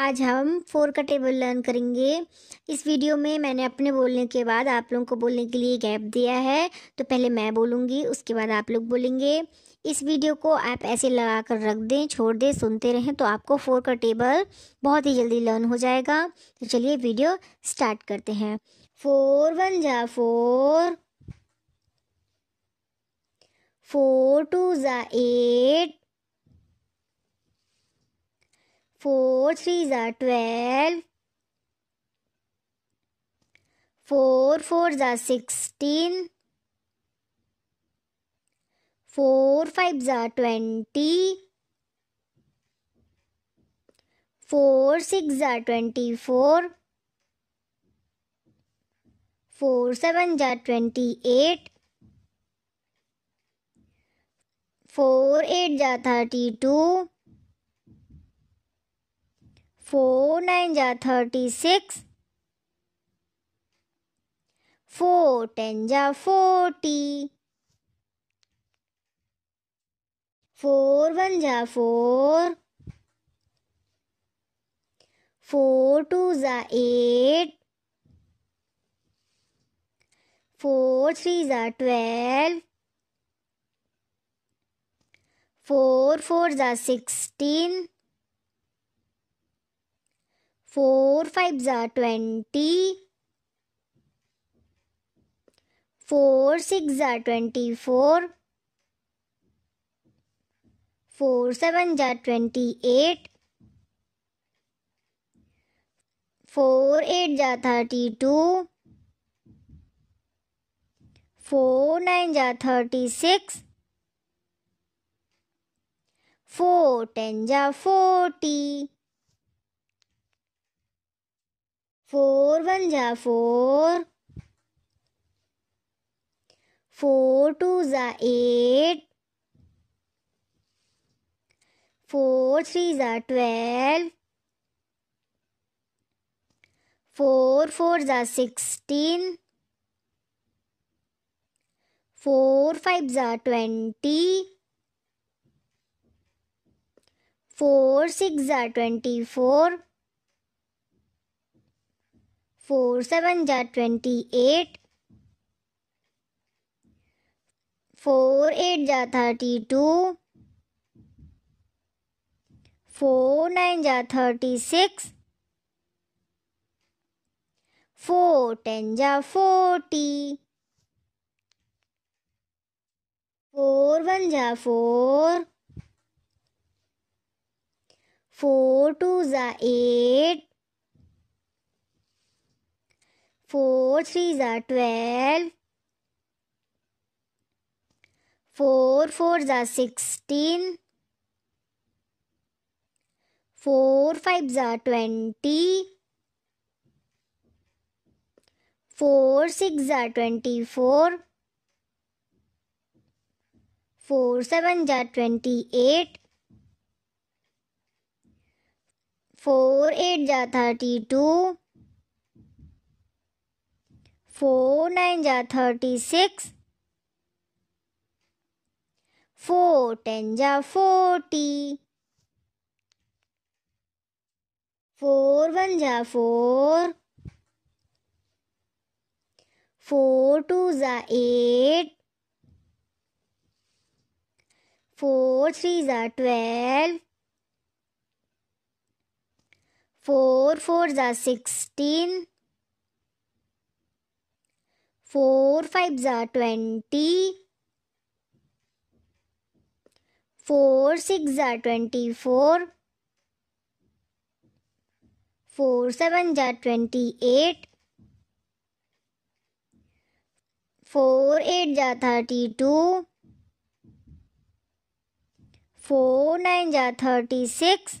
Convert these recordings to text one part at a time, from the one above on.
आज हम फोर का टेबल लर्न करेंगे इस वीडियो में मैंने अपने बोलने के बाद आप लोगों को बोलने के लिए गैप दिया है तो पहले मैं बोलूँगी उसके बाद आप लोग बोलेंगे इस वीडियो को आप ऐसे लगा कर रख दें छोड़ दें सुनते रहें तो आपको फोर का टेबल बहुत ही जल्दी लर्न हो जाएगा तो चलिए वीडियो स्टार्ट करते हैं फोर वन जा फोर फोर टू ज़ा एट फोर थ्री ज़ा ट्वेल्व फोर फोर ज़ा सिक्सटीन फोर फाइव ज़ा ट्वेंटी फोर सिक्स ज़ा ट्वेंटी फोर फोर सेवन ज़ा ट्वेंटी एट फोर एट ज़ा थर्टी टू फोर नाइन जा थर्टी सिक्स फोर टेन जा forty four one जा four four two ज़ा eight four three ज़ा twelve four four ज़ा sixteen four five ज़ा twenty four six ज़ा ट्वेंटी फोर फोर सेवन ज़ा ट्वेंटी एट फोर एट ज़ा थर्टी टू फोर नाइन ज़ा थर्टी सिक्स फोर टेन ज़ा forty Four ones are four. Four twos are eight. Four threes are twelve. Four fours are sixteen. Four fives are twenty. Four six are twenty-four. Four seven जा twenty eight four eight जा thirty two four nine जा thirty six four ten जा forty four one जा four four two जा eight four three ज़ा twelve four four ज़ा sixteen four five ज़ा twenty four six ज़ा ट्वेंटी फोर फोर सेवन ज़ा ट्वेंटी एट फोर एट ज़ा थर्टी टू फोर नाइन जा थर्टी सिक्स फोर टेन जा forty four one जा four four two ज़ा eight four three ज़ा twelve four four ज़ा sixteen four five ज़ा twenty four six ज़ा ट्वेंटी फोर फोर सेवन ज़ा ट्वेंटी एट फोर एट ज़ा थर्टी टू फोर नाइन ज़ा थर्टी सिक्स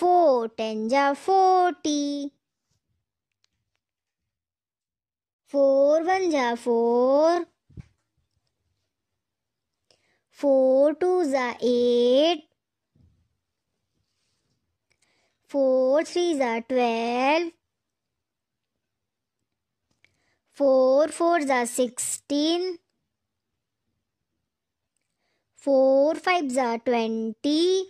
फोर टेन ज़ा forty Four ones are four. Four twos are eight. Four threes are twelve. four are sixteen. Four fives are twenty.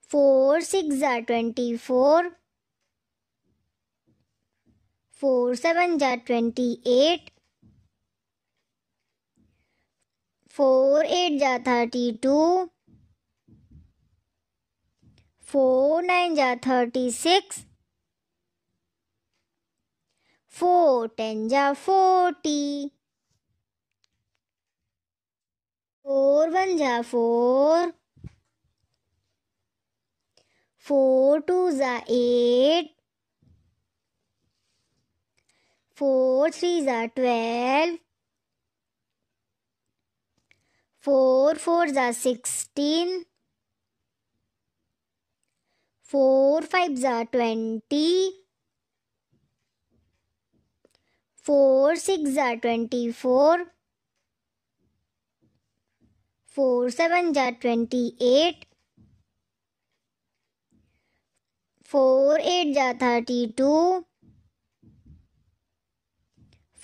Four six are twenty-four. Four seven जा twenty eight four eight जा thirty two four nine जा thirty six four ten जा forty four one जा four four two जा eight four three ज़ा twelve four four ज़ा sixteen four five ज़ा twenty four six ज़ा ट्वेंटी फोर फोर सेवन ज़ा ट्वेंटी एट फोर एट ज़ा थर्टी टू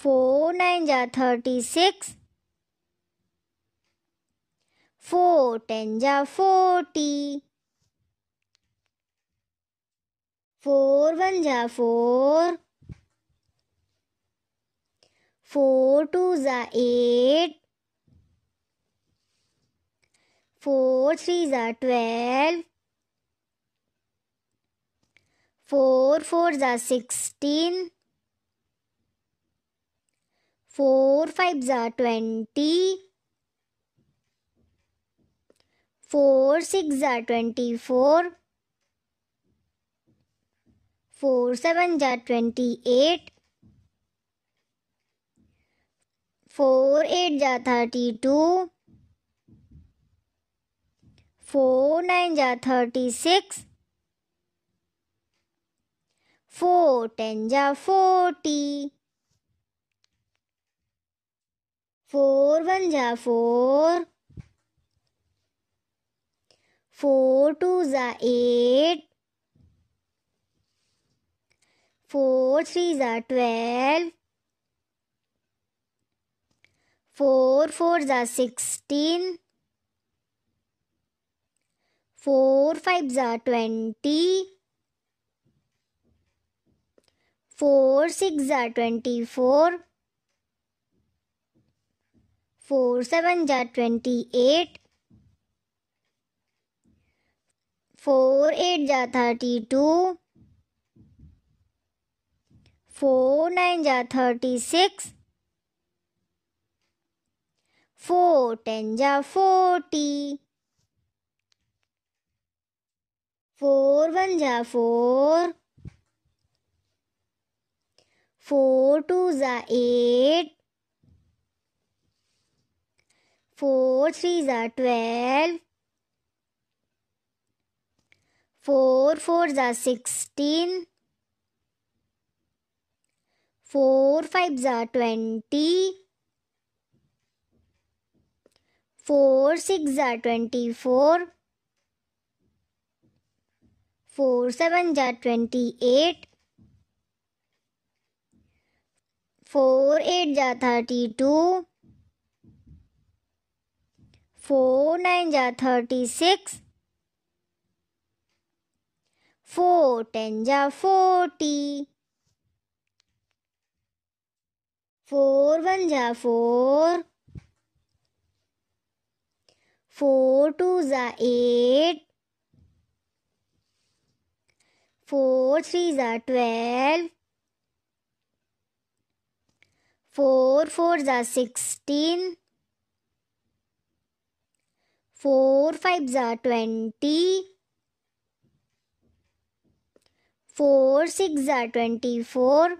फोर नाइन जा थर्टी सिक्स फोर टेन जा forty four one जा four four two ज़ा eight four three ज़ा twelve four four ज़ा sixteen four five ज़ा twenty four six ज़ा ट्वेंटी फोर फोर सेवन ज़ा ट्वेंटी एट फोर एट ज़ा थर्टी टू फोर नाइन ज़ा थर्टी सिक्स फोर टेन ज़ा forty Four ones are four. Four twos are eight. Four threes are twelve. Four fours are sixteen. Four fives are twenty. Four six are twenty-four. Four seven जा twenty eight four eight जा thirty two four nine जा thirty six four ten जा forty four one जा four four two जा eight Four threes are twelve. Four fours are sixteen. Four fives are twenty. Four six are twenty-four. Four sevens are twenty-eight. Four eights are thirty-two. Four nine जा thirty six four ten जा forty four one जा four four two जा eight four three जा twelve four four जा sixteen four five ज़ा twenty four six ज़ा twenty four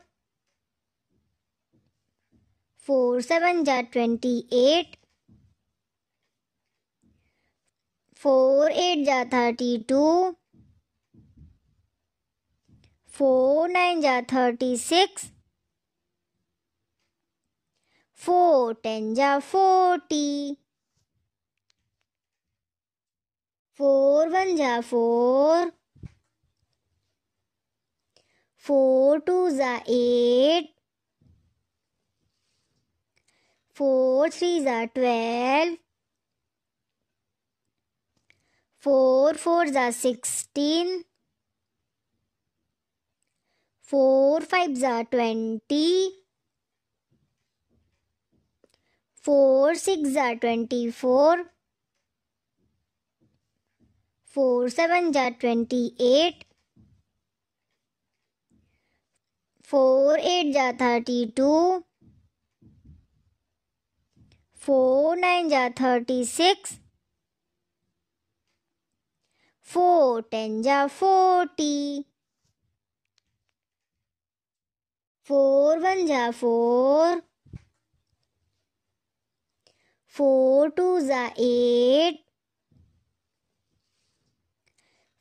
four seven ज़ा twenty eight four eight ज़ा थर्टी टू फोर नाइन ज़ा थर्टी सिक्स फोर टेन ज़ा forty Four ones are four. Four twos are eight. Four threes are twelve. Four fours are sixteen. Four fives are twenty. Four sixes are twenty-four. Four seven जा twenty eight four eight जा thirty two four nine जा thirty six four ten जा forty four one जा four four two जा eight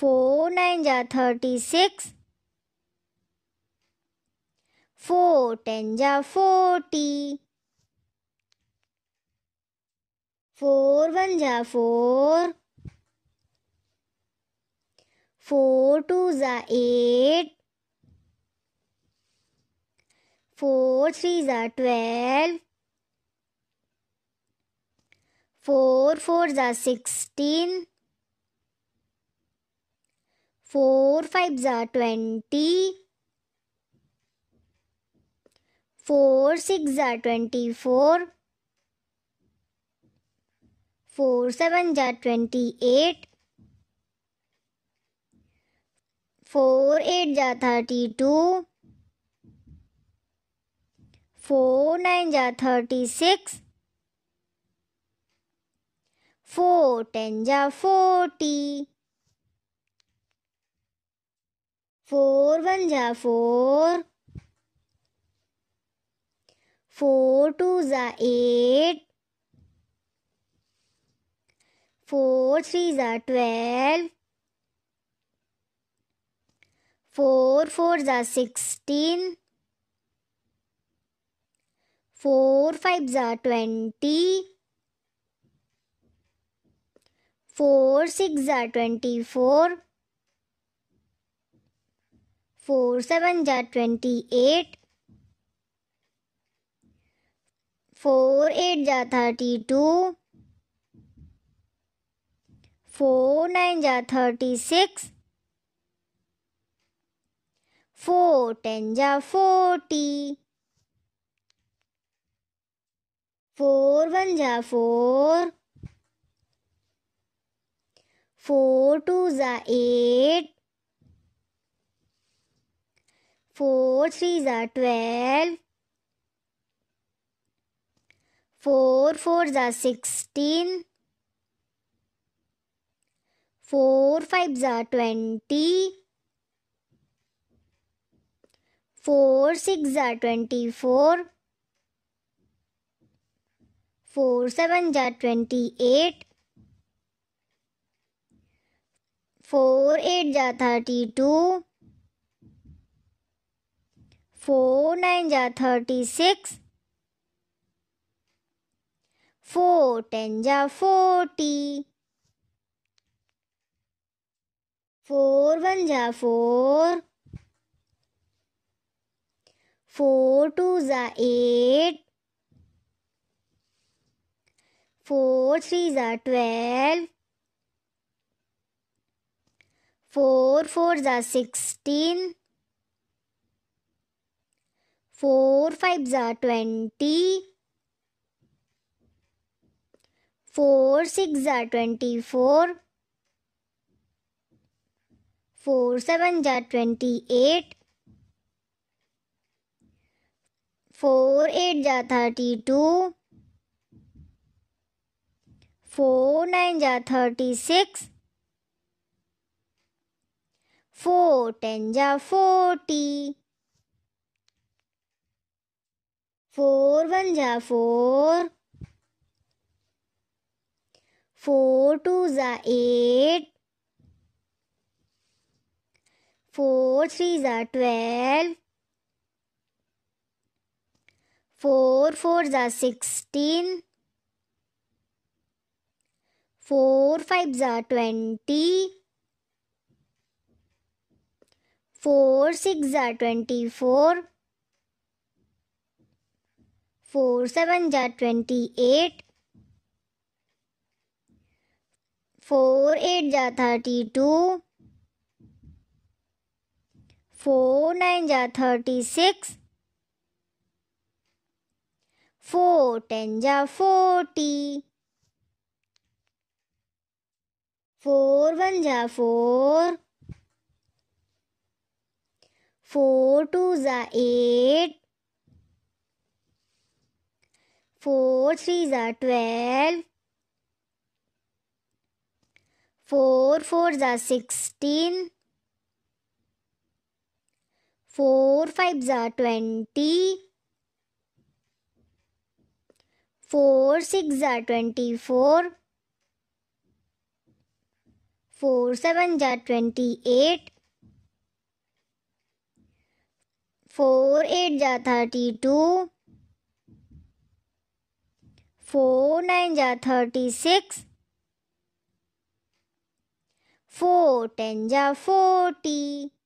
four nine जा thirty six four ten जा forty four one जा four four two जा eight four three जा ट्वेल्व फोर फोर जा सिक्सटीन फोर फाइव ज़ा ट्वेंटी फोर सिक्स ज़ा ट्वेंटी फोर फोर सेवन ज़ा ट्वेंटी एट फोर एट ज़ा थर्टी टू फोर नाइन ज़ा थर्टी सिक्स फोर टेन ज़ा forty Four Four ones are four. Four Four twos are eight. Four Four threes are twelve. Four Four fours are sixteen. Four Four fives are twenty. Four Four sixes are twenty-four. Four seven जा twenty eight four eight जा thirty two four nine जा thirty six four ten जा forty four one जा four four two जा eight four three ज़ा twelve four four ज़ा sixteen four five ज़ा twenty four six ज़ा ट्वेंटी फोर फोर सेवन ज़ा ट्वेंटी एट फोर एट ज़ा थर्टी टू फोर नाइन जा थर्टी सिक्स फोर टेन जा forty four one जा four four two ज़ा eight four three ज़ा twelve four four ज़ा sixteen four five ज़ा twenty four six ज़ा ट्वेंटी फोर फोर सेवन ज़ा ट्वेंटी एट फोर एट ज़ा थर्टी टू फोर नाइन ज़ा थर्टी सिक्स फोर टेन ज़ा forty Four ones are four. Four twos are eight. Four threes are twelve. Four fours are sixteen. Four fives are twenty. Four six are twenty-four. Four seven जा twenty eight four eight जा thirty two four nine जा thirty six four ten जा forty four one जा four four two जा eight Four threes are twelve. Four fours are sixteen. Four fives are twenty. Four six are twenty-four. Four sevens are twenty-eight. Four eights are thirty-two. 4 nine, ja 36. 4 tens 40.